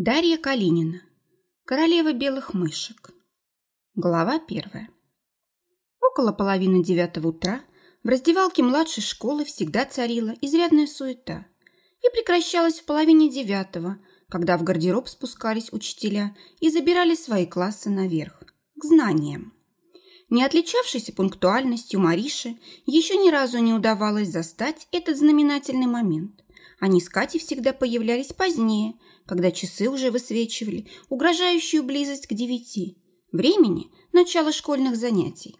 Дарья Калинина. Королева белых мышек. Глава первая. Около половины девятого утра в раздевалке младшей школы всегда царила изрядная суета и прекращалась в половине девятого, когда в гардероб спускались учителя и забирали свои классы наверх, к знаниям. Не отличавшейся пунктуальностью Мариши еще ни разу не удавалось застать этот знаменательный момент – они с Катей всегда появлялись позднее, когда часы уже высвечивали угрожающую близость к девяти. Времени – начало школьных занятий.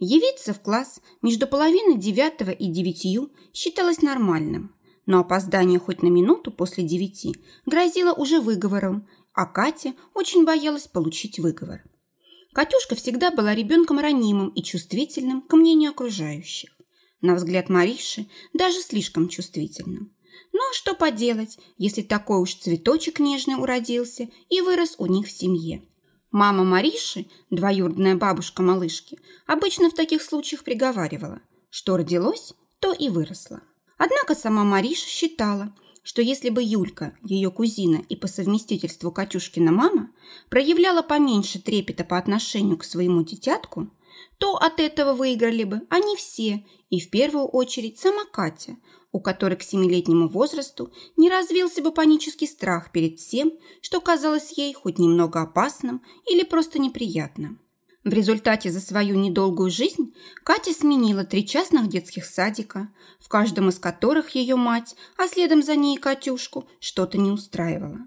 Явиться в класс между половиной девятого и девятью считалось нормальным, но опоздание хоть на минуту после девяти грозило уже выговором, а Катя очень боялась получить выговор. Катюшка всегда была ребенком ранимым и чувствительным к мнению окружающих. На взгляд Мариши даже слишком чувствительным. Но ну, а что поделать, если такой уж цветочек нежный уродился и вырос у них в семье. Мама Мариши, двоюродная бабушка малышки, обычно в таких случаях приговаривала, что родилось, то и выросло. Однако сама Мариша считала, что если бы Юлька, ее кузина и по совместительству Катюшкина мама, проявляла поменьше трепета по отношению к своему детятку, то от этого выиграли бы они все, и в первую очередь сама Катя, у которой к семилетнему возрасту не развился бы панический страх перед всем, что казалось ей хоть немного опасным или просто неприятным. В результате за свою недолгую жизнь Катя сменила три частных детских садика, в каждом из которых ее мать, а следом за ней Катюшку, что-то не устраивало.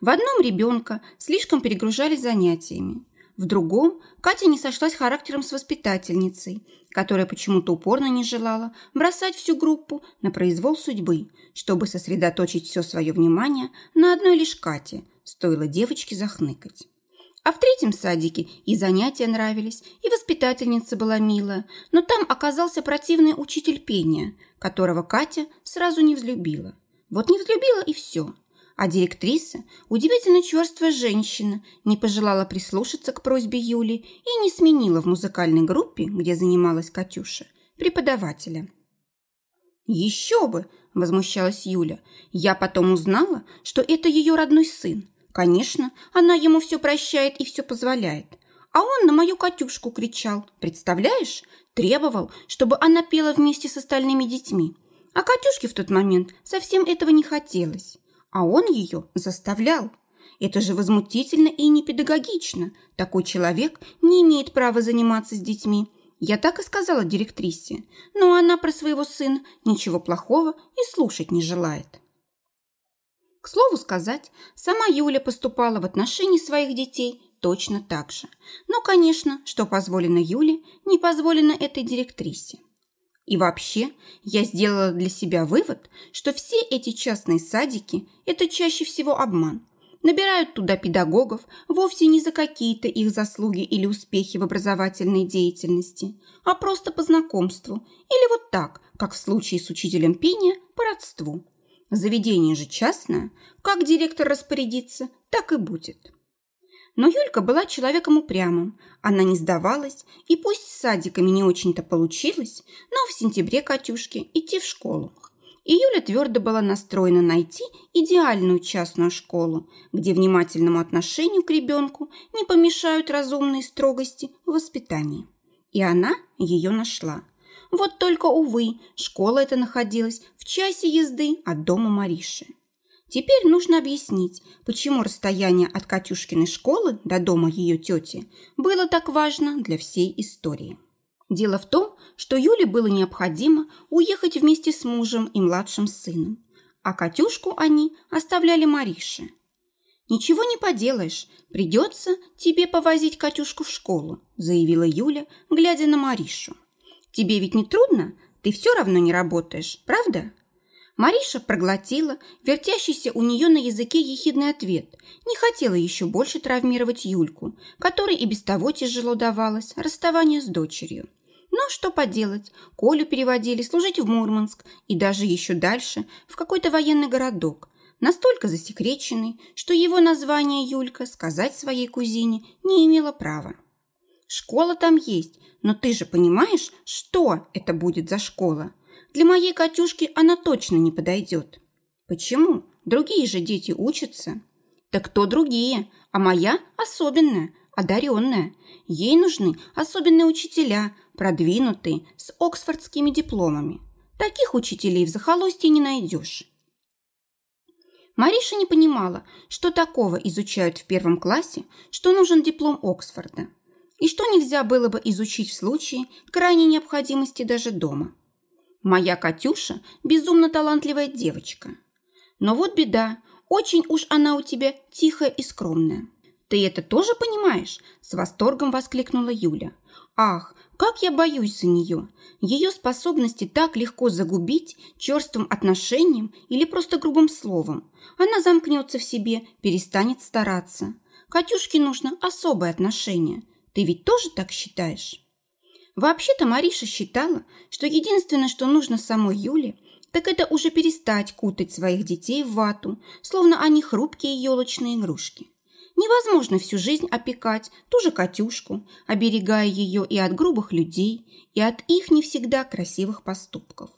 В одном ребенка слишком перегружали занятиями, в другом Катя не сошлась характером с воспитательницей, которая почему-то упорно не желала бросать всю группу на произвол судьбы, чтобы сосредоточить все свое внимание на одной лишь Кате, стоило девочке захныкать. А в третьем садике и занятия нравились, и воспитательница была милая, но там оказался противный учитель пения, которого Катя сразу не взлюбила. Вот не взлюбила и все – а директриса, удивительно черствая женщина, не пожелала прислушаться к просьбе Юли и не сменила в музыкальной группе, где занималась Катюша, преподавателя. «Еще бы!» – возмущалась Юля. «Я потом узнала, что это ее родной сын. Конечно, она ему все прощает и все позволяет. А он на мою Катюшку кричал, представляешь? Требовал, чтобы она пела вместе с остальными детьми. А Катюшке в тот момент совсем этого не хотелось а он ее заставлял. Это же возмутительно и непедагогично. Такой человек не имеет права заниматься с детьми. Я так и сказала директрисе, но она про своего сына ничего плохого и слушать не желает. К слову сказать, сама Юля поступала в отношении своих детей точно так же. Но, конечно, что позволено Юле, не позволено этой директрисе. И вообще, я сделала для себя вывод, что все эти частные садики – это чаще всего обман. Набирают туда педагогов вовсе не за какие-то их заслуги или успехи в образовательной деятельности, а просто по знакомству или вот так, как в случае с учителем пения, по родству. Заведение же частное, как директор распорядится, так и будет. Но Юлька была человеком упрямым. Она не сдавалась, и пусть с садиками не очень-то получилось, но в сентябре Катюшке идти в школу. И Юля твердо была настроена найти идеальную частную школу, где внимательному отношению к ребенку не помешают разумные строгости в воспитании. И она ее нашла. Вот только, увы, школа эта находилась в часе езды от дома Мариши. Теперь нужно объяснить, почему расстояние от Катюшкиной школы до дома ее тети было так важно для всей истории. Дело в том, что Юле было необходимо уехать вместе с мужем и младшим сыном, а Катюшку они оставляли Марише. «Ничего не поделаешь, придется тебе повозить Катюшку в школу», заявила Юля, глядя на Маришу. «Тебе ведь не трудно? Ты все равно не работаешь, правда?» Мариша проглотила вертящийся у нее на языке ехидный ответ. Не хотела еще больше травмировать Юльку, которой и без того тяжело давалось расставание с дочерью. Но что поделать, Колю переводили служить в Мурманск и даже еще дальше, в какой-то военный городок, настолько засекреченный, что его название Юлька сказать своей кузине не имела права. Школа там есть, но ты же понимаешь, что это будет за школа? Для моей Катюшки она точно не подойдет. Почему? Другие же дети учатся. Так кто другие? А моя особенная, одаренная. Ей нужны особенные учителя, продвинутые, с оксфордскими дипломами. Таких учителей в захолустье не найдешь. Мариша не понимала, что такого изучают в первом классе, что нужен диплом Оксфорда и что нельзя было бы изучить в случае крайней необходимости даже дома. Моя Катюша – безумно талантливая девочка. Но вот беда, очень уж она у тебя тихая и скромная. «Ты это тоже понимаешь?» – с восторгом воскликнула Юля. «Ах, как я боюсь за нее! Ее способности так легко загубить черствым отношением или просто грубым словом. Она замкнется в себе, перестанет стараться. Катюшке нужно особое отношение – ты ведь тоже так считаешь? Вообще-то Мариша считала, что единственное, что нужно самой Юле, так это уже перестать кутать своих детей в вату, словно они хрупкие елочные игрушки. Невозможно всю жизнь опекать ту же Катюшку, оберегая ее и от грубых людей, и от их не всегда красивых поступков.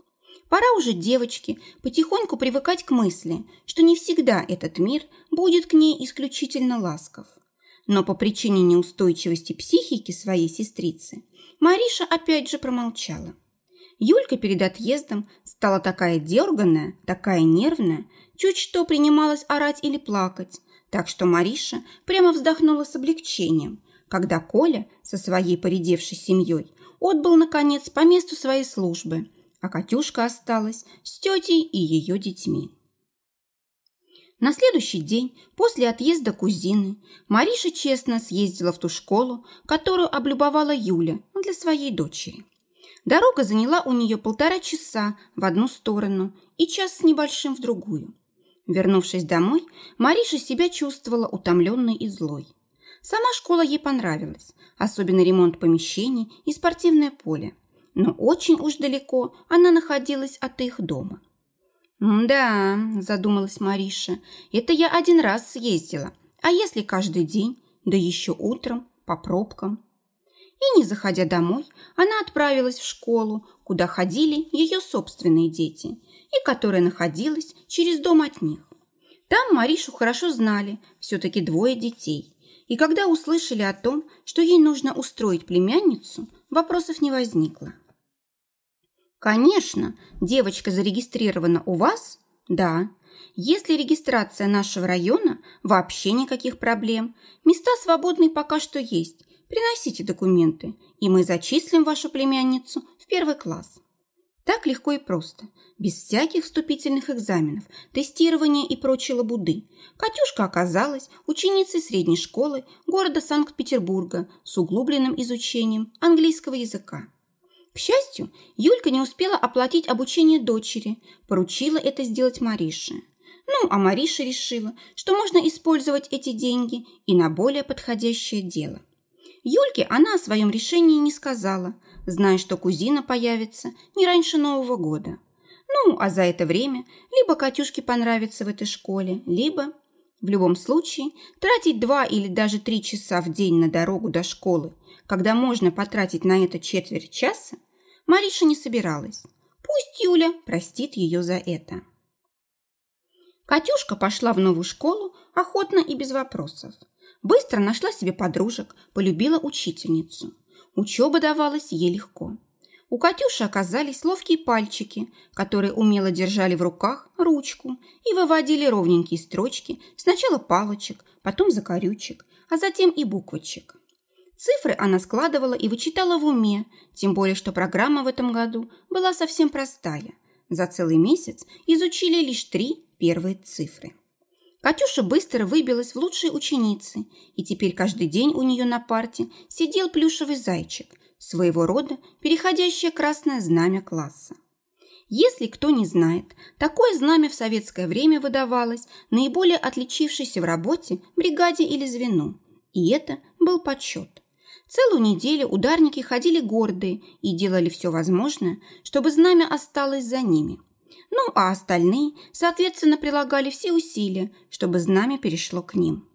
Пора уже девочке потихоньку привыкать к мысли, что не всегда этот мир будет к ней исключительно ласков но по причине неустойчивости психики своей сестрицы Мариша опять же промолчала. Юлька перед отъездом стала такая дерганная, такая нервная, чуть что принималась орать или плакать, так что Мариша прямо вздохнула с облегчением, когда Коля со своей поредевшей семьей отбыл, наконец, по месту своей службы, а Катюшка осталась с тетей и ее детьми. На следующий день после отъезда кузины Мариша честно съездила в ту школу, которую облюбовала Юля для своей дочери. Дорога заняла у нее полтора часа в одну сторону и час с небольшим в другую. Вернувшись домой, Мариша себя чувствовала утомленной и злой. Сама школа ей понравилась, особенно ремонт помещений и спортивное поле. Но очень уж далеко она находилась от их дома. «Да», – задумалась Мариша, – «это я один раз съездила. А если каждый день, да еще утром, по пробкам?» И, не заходя домой, она отправилась в школу, куда ходили ее собственные дети, и которая находилась через дом от них. Там Маришу хорошо знали, все-таки двое детей. И когда услышали о том, что ей нужно устроить племянницу, вопросов не возникло. Конечно, девочка зарегистрирована у вас? Да. Если регистрация нашего района, вообще никаких проблем. Места свободные пока что есть. Приносите документы, и мы зачислим вашу племянницу в первый класс. Так легко и просто, без всяких вступительных экзаменов, тестирования и прочей лабуды. Катюшка оказалась ученицей средней школы города Санкт-Петербурга с углубленным изучением английского языка. К счастью, Юлька не успела оплатить обучение дочери, поручила это сделать Марише. Ну, а Мариша решила, что можно использовать эти деньги и на более подходящее дело. Юльке она о своем решении не сказала, зная, что кузина появится не раньше Нового года. Ну, а за это время либо Катюшке понравится в этой школе, либо... В любом случае, тратить два или даже три часа в день на дорогу до школы, когда можно потратить на это четверть часа, Мариша не собиралась. Пусть Юля простит ее за это. Катюшка пошла в новую школу охотно и без вопросов. Быстро нашла себе подружек, полюбила учительницу. Учеба давалась ей легко. У Катюши оказались ловкие пальчики, которые умело держали в руках ручку и выводили ровненькие строчки, сначала палочек, потом закорючек, а затем и буквочек. Цифры она складывала и вычитала в уме, тем более, что программа в этом году была совсем простая. За целый месяц изучили лишь три первые цифры. Катюша быстро выбилась в лучшие ученицы, и теперь каждый день у нее на парте сидел плюшевый зайчик, своего рода переходящее красное знамя класса. Если кто не знает, такое знамя в советское время выдавалось наиболее отличившейся в работе бригаде или звену, и это был подсчет. Целую неделю ударники ходили гордые и делали все возможное, чтобы знамя осталось за ними. Ну а остальные, соответственно, прилагали все усилия, чтобы знамя перешло к ним.